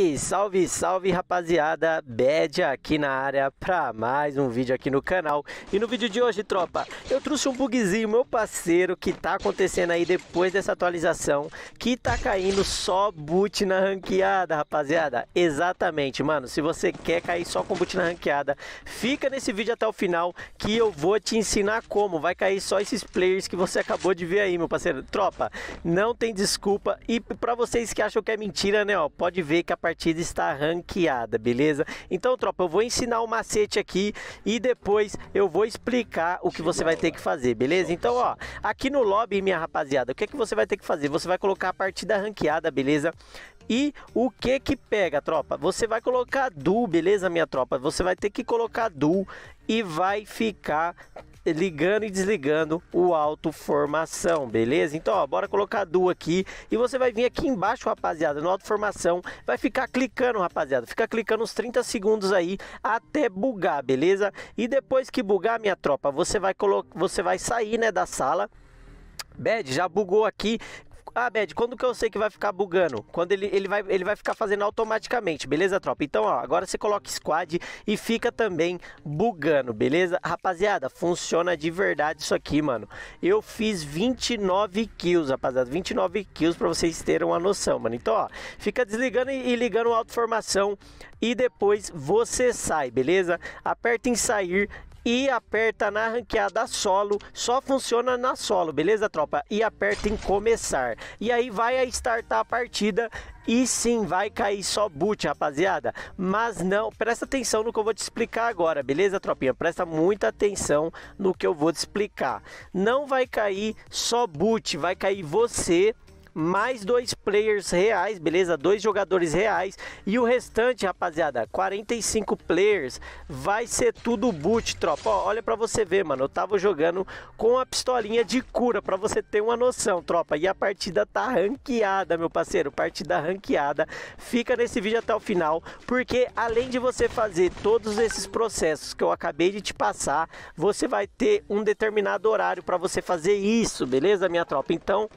E salve, salve rapaziada, Bad aqui na área para mais um vídeo aqui no canal E no vídeo de hoje, tropa, eu trouxe um bugzinho, meu parceiro, que tá acontecendo aí depois dessa atualização Que tá caindo só boot na ranqueada, rapaziada Exatamente, mano, se você quer cair só com boot na ranqueada Fica nesse vídeo até o final que eu vou te ensinar como Vai cair só esses players que você acabou de ver aí, meu parceiro Tropa, não tem desculpa E para vocês que acham que é mentira, né, ó, pode ver que a partida está ranqueada, beleza? Então, tropa, eu vou ensinar o um macete aqui e depois eu vou explicar o que você vai ter que fazer, beleza? Então, ó, aqui no lobby, minha rapaziada, o que é que você vai ter que fazer? Você vai colocar a partida ranqueada, beleza? E o que que pega, tropa? Você vai colocar duo, beleza, minha tropa? Você vai ter que colocar duo e vai ficar ligando e desligando o autoformação, beleza? Então, ó, bora colocar a duas aqui e você vai vir aqui embaixo, rapaziada, no autoformação, vai ficar clicando, rapaziada, fica clicando uns 30 segundos aí até bugar, beleza? E depois que bugar, minha tropa, você vai, você vai sair, né, da sala Bad, já bugou aqui, ah, Bad, quando que eu sei que vai ficar bugando? Quando ele, ele, vai, ele vai ficar fazendo automaticamente, beleza, tropa? Então, ó, agora você coloca squad e fica também bugando, beleza? Rapaziada, funciona de verdade isso aqui, mano. Eu fiz 29 kills, rapaziada. 29 kills pra vocês terem uma noção, mano. Então, ó, fica desligando e, ligando auto-formação e depois você sai, beleza? Aperta em sair e aperta na ranqueada solo, só funciona na solo, beleza tropa? E aperta em começar, e aí vai a startar a partida e sim, vai cair só boot, rapaziada. Mas não, presta atenção no que eu vou te explicar agora, beleza, tropinha? Presta muita atenção no que eu vou te explicar. Não vai cair só boot, vai cair você mais dois players reais, beleza? Dois jogadores reais. E o restante, rapaziada, 45 players. Vai ser tudo boot, tropa. Ó, olha para você ver, mano. Eu tava jogando com a pistolinha de cura, para você ter uma noção, tropa. E a partida tá ranqueada, meu parceiro. Partida ranqueada. Fica nesse vídeo até o final, porque além de você fazer todos esses processos que eu acabei de te passar, você vai ter um determinado horário para você fazer isso, beleza, minha tropa? Então,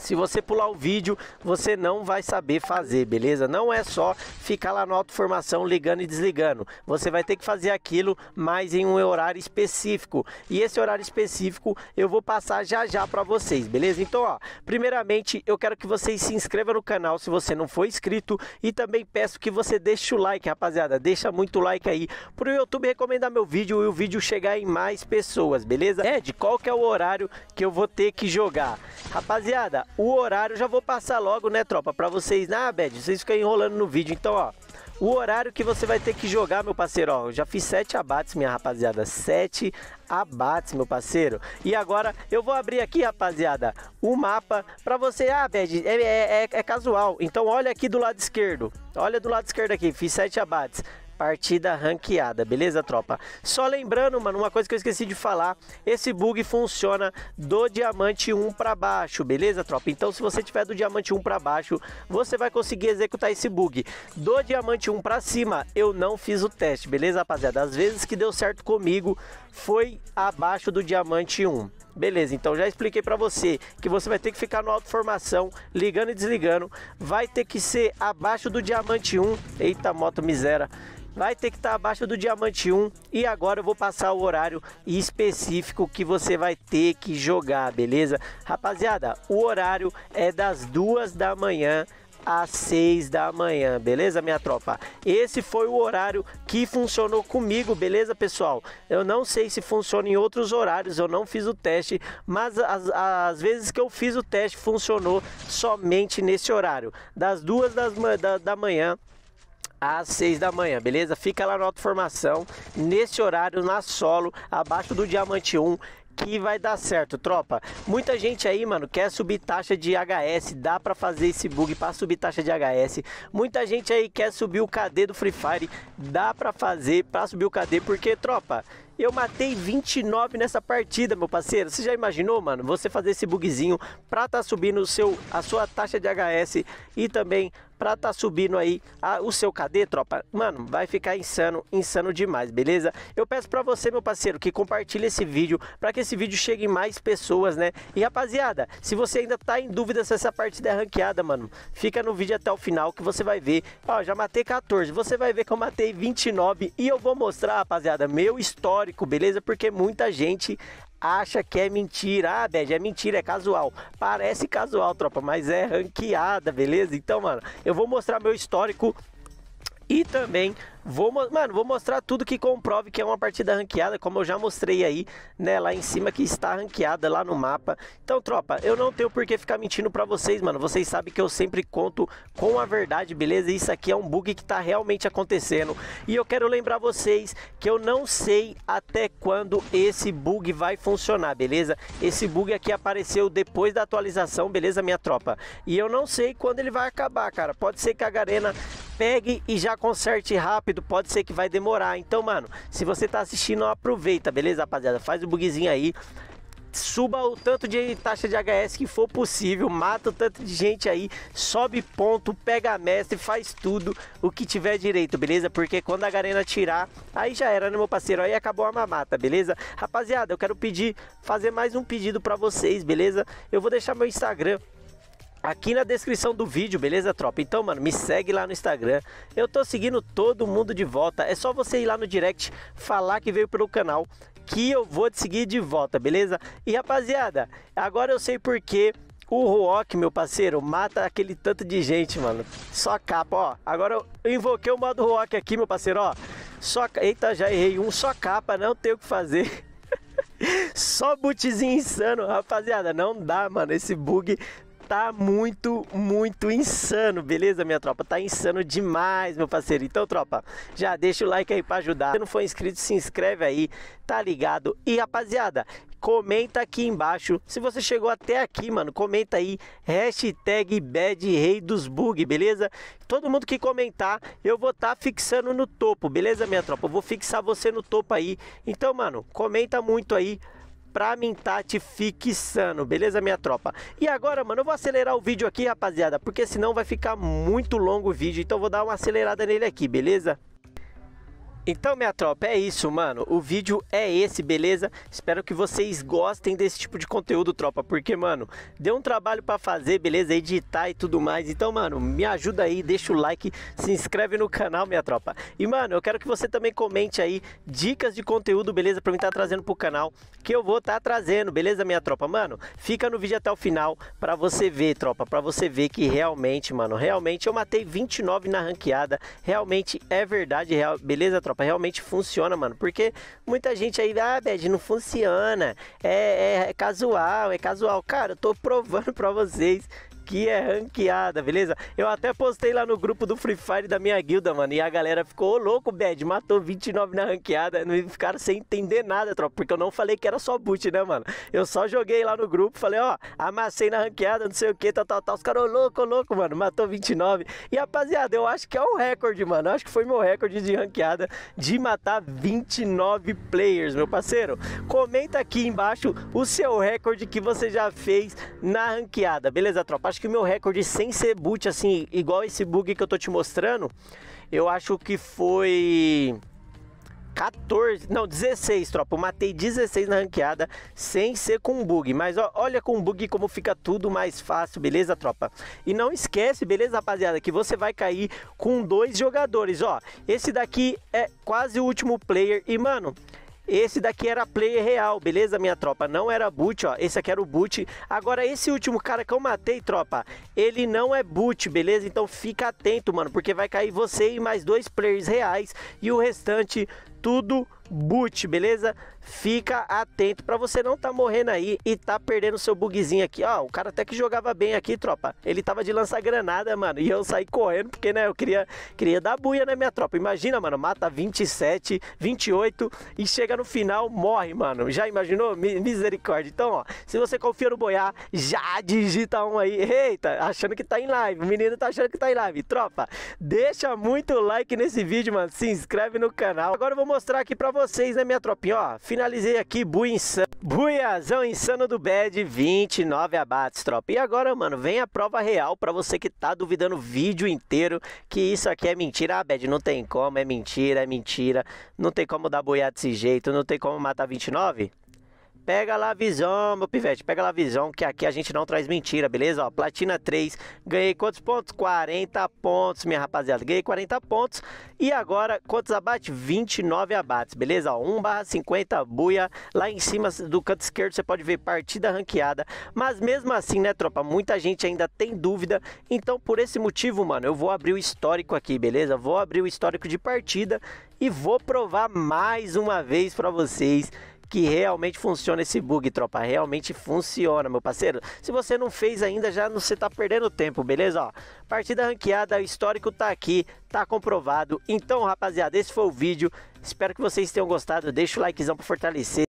se você pular o vídeo, você não vai saber fazer, beleza? Não é só ficar lá no autoformação ligando e desligando. Você vai ter que fazer aquilo mais em um horário específico. E esse horário específico eu vou passar já já para vocês, beleza? Então, ó, primeiramente eu quero que vocês se inscrevam no canal se você não for inscrito e também peço que você deixe o like, rapaziada. Deixa muito like aí para o YouTube recomendar meu vídeo e o vídeo chegar em mais pessoas, beleza? É, Ed, qual que é o horário que eu vou ter que jogar? Rapaziada, o horário, já vou passar logo, né, tropa, para vocês, na ah, Bad, vocês ficam enrolando no vídeo, então, ó, o horário que você vai ter que jogar, meu parceiro, ó, eu já fiz sete abates, minha rapaziada, sete abates, meu parceiro, e agora eu vou abrir aqui, rapaziada, o mapa para você, ah, Bad, é, é, é, é casual, então olha aqui do lado esquerdo, olha do lado esquerdo aqui, fiz sete abates, partida ranqueada, beleza, tropa? Só lembrando, mano, uma coisa que eu esqueci de falar, esse bug funciona do diamante 1 para baixo, beleza, tropa? Então, se você tiver do diamante 1 para baixo, você vai conseguir executar esse bug. Do diamante 1 para cima, eu não fiz o teste, beleza, rapaziada? Às vezes que deu certo comigo foi abaixo do diamante 1. Beleza, então já expliquei para você que você vai ter que ficar no auto-formação, ligando e desligando. Vai ter que ser abaixo do diamante 1. Eita, moto miséria vai ter que estar tá abaixo do diamante 1. E agora eu vou passar o horário específico que você vai ter que jogar, beleza? Rapaziada, o horário é das duas da manhã às 6 da manhã, beleza, minha tropa? Esse foi o horário que funcionou comigo, beleza, pessoal? Eu não sei se funciona em outros horários, eu não fiz o teste, mas as, vezes que eu fiz o teste funcionou somente nesse horário, das 2 da manhã às 6 da manhã, beleza? Fica lá na Auto Formação, nesse horário, na solo, abaixo do Diamante 1, que vai dar certo, tropa. Muita gente aí, mano, quer subir taxa de HS, dá para fazer esse bug para subir taxa de HS. Muita gente aí quer subir o KD do Free Fire, dá para fazer para subir o KD, porque tropa, eu matei 29 nessa partida, meu parceiro. Você já imaginou, mano? Você fazer esse bugzinho pra tá subindo o seu, a sua taxa de HS e também pra tá subindo aí a, o seu KD, tropa. Mano, vai ficar insano, insano demais, beleza? Eu peço pra você, meu parceiro, que compartilhe esse vídeo para que esse vídeo chegue em mais pessoas, né? E rapaziada, se você ainda tá em dúvida se essa partida é ranqueada, mano, fica no vídeo até o final que você vai ver. Ó, já matei 14, você vai ver que eu matei 29 e eu vou mostrar, rapaziada, meu histórico histórico, beleza? Porque muita gente acha que é mentira. Ah, Bege, é mentira, é casual. Parece casual, tropa, mas é ranqueada, beleza? Então, mano, eu vou mostrar meu histórico e também vou, mano, vou mostrar tudo que comprove que é uma partida ranqueada, como eu já mostrei aí, né, lá em cima que está ranqueada lá no mapa. Então, tropa, eu não tenho por que ficar mentindo para vocês, mano. Vocês sabem que eu sempre conto com a verdade, beleza? Isso aqui é um bug que tá realmente acontecendo. E eu quero lembrar vocês que eu não sei até quando esse bug vai funcionar, beleza? Esse bug aqui apareceu depois da atualização, beleza, minha tropa? E eu não sei quando ele vai acabar, cara. Pode ser que a Garena pegue e já conserte rápido, pode ser que vai demorar. Então, mano, se você tá assistindo, aproveita, beleza, rapaziada? Faz o bugzinho aí, suba o tanto de taxa de HS que for possível, mata o tanto de gente aí, sobe ponto, pega mestre, faz tudo o que tiver direito, beleza? Porque quando a Garena tirar, aí já era, né, meu parceiro? Aí acabou a mamata, beleza? Rapaziada, eu quero pedir, fazer mais um pedido para vocês, beleza? Eu vou deixar meu Instagram aqui na descrição do vídeo, beleza, tropa? Então, mano, me segue lá no Instagram. Eu tô seguindo todo mundo de volta. É só você ir lá no direct, falar que veio pelo canal, que eu vou te seguir de volta, beleza? E, rapaziada, agora eu sei por que o Ruok, meu parceiro, mata aquele tanto de gente, mano. Só capa, ó. Agora eu invoquei o modo Ruok aqui, meu parceiro, ó. Só... Eita, já errei um. Só capa, não tem o que fazer. Só bootzinho insano, rapaziada. Não dá, mano. Esse bug tá muito, muito insano, beleza, minha tropa? Tá insano demais, meu parceiro. Então, tropa, já deixa o like aí pra ajudar. Se não for inscrito, se inscreve aí, tá ligado? E, rapaziada, comenta aqui embaixo. Se você chegou até aqui, mano, comenta aí hashtag Bad dos Bug, beleza? Todo mundo que comentar, eu vou estar tá fixando no topo, beleza, minha tropa? Eu vou fixar você no topo aí. Então, mano, comenta muito aí pra Mintat tá fique sano, beleza, minha tropa? E agora, mano, eu vou acelerar o vídeo aqui, rapaziada, porque senão vai ficar muito longo o vídeo, então vou dar uma acelerada nele aqui, beleza? Então, minha tropa, é isso, mano. O vídeo é esse, beleza? Espero que vocês gostem desse tipo de conteúdo, tropa, porque, mano, deu um trabalho para fazer, beleza? Editar e tudo mais. Então, mano, me ajuda aí, deixa o like, se inscreve no canal, minha tropa. E, mano, eu quero que você também comente aí dicas de conteúdo, beleza? Pra mim tá trazendo pro canal, que eu vou estar tá trazendo, beleza, minha tropa? Mano, fica no vídeo até o final para você ver, tropa, para você ver que realmente, mano, realmente eu matei 29 na ranqueada. Realmente é verdade, real, beleza, tropa? tropa. Realmente funciona, mano. Porque muita gente aí, ah, Bad, não funciona. É, é, é casual, é casual. Cara, eu tô provando pra vocês aqui é ranqueada, beleza? Eu até postei lá no grupo do Free Fire da minha guilda, mano. E a galera ficou, louco, Bad, matou 29 na ranqueada. Não ficaram sem entender nada, tropa. Porque eu não falei que era só boot, né, mano? Eu só joguei lá no grupo, falei, ó, amassei na ranqueada, não sei o que, tal, tal, tal. Os caras, louco, louco, mano, matou 29. E rapaziada, eu acho que é o um recorde, mano. Eu acho que foi meu recorde de ranqueada de matar 29 players, meu parceiro. Comenta aqui embaixo o seu recorde que você já fez na ranqueada, beleza, tropa? Acho acho que o meu recorde sem ser boot, assim, igual esse bug que eu tô te mostrando, eu acho que foi 14, não, 16, tropa. Eu matei 16 na ranqueada sem ser com bug. Mas ó, olha com bug como fica tudo mais fácil, beleza, tropa? E não esquece, beleza, rapaziada, que você vai cair com dois jogadores, ó. Esse daqui é quase o último player e, mano, esse daqui era player real, beleza, minha tropa? Não era boot, ó. Esse aqui era o boot. Agora, esse último cara que eu matei, tropa, ele não é boot, beleza? Então fica atento, mano, porque vai cair você e mais dois players reais e o restante tudo boot, beleza? Fica atento para você não tá morrendo aí e tá perdendo seu bugzinho aqui. Ó, o cara até que jogava bem aqui, tropa. Ele tava de lança-granada, mano. E eu saí correndo porque, né, eu queria, queria dar buia na minha tropa. Imagina, mano, mata 27, 28 e chega no final, morre, mano. Já imaginou? Misericórdia. Então, ó, se você confia no boiá já digita um aí. Eita, achando que tá em live. O menino tá achando que tá em live. Tropa, deixa muito like nesse vídeo, mano. Se inscreve no canal. Agora eu vou mostrar aqui pra vocês, né, minha tropinha, ó. Finalizei aqui Bui Buiazão Insano do Bad, 29 abates, tropa. E agora, mano, vem a prova real para você que tá duvidando o vídeo inteiro que isso aqui é mentira. Ah, Bad, não tem como, é mentira, é mentira. Não tem como dar boiada desse jeito, não tem como matar 29? Pega lá a visão, meu pivete. Pega lá a visão, que aqui a gente não traz mentira, beleza? Ó, platina 3. Ganhei quantos pontos? 40 pontos, minha rapaziada. Ganhei 40 pontos. E agora, quantos abates? 29 abates, beleza? 1 barra 50 buia. Lá em cima do canto esquerdo você pode ver partida ranqueada. Mas mesmo assim, né, tropa? Muita gente ainda tem dúvida. Então, por esse motivo, mano, eu vou abrir o histórico aqui, beleza? Vou abrir o histórico de partida e vou provar mais uma vez para vocês que realmente funciona esse bug, tropa. Realmente funciona, meu parceiro. Se você não fez ainda, já você tá perdendo tempo, beleza? Ó, partida ranqueada, o histórico tá aqui, tá comprovado. Então, rapaziada, esse foi o vídeo. Espero que vocês tenham gostado. Deixa o likezão para fortalecer.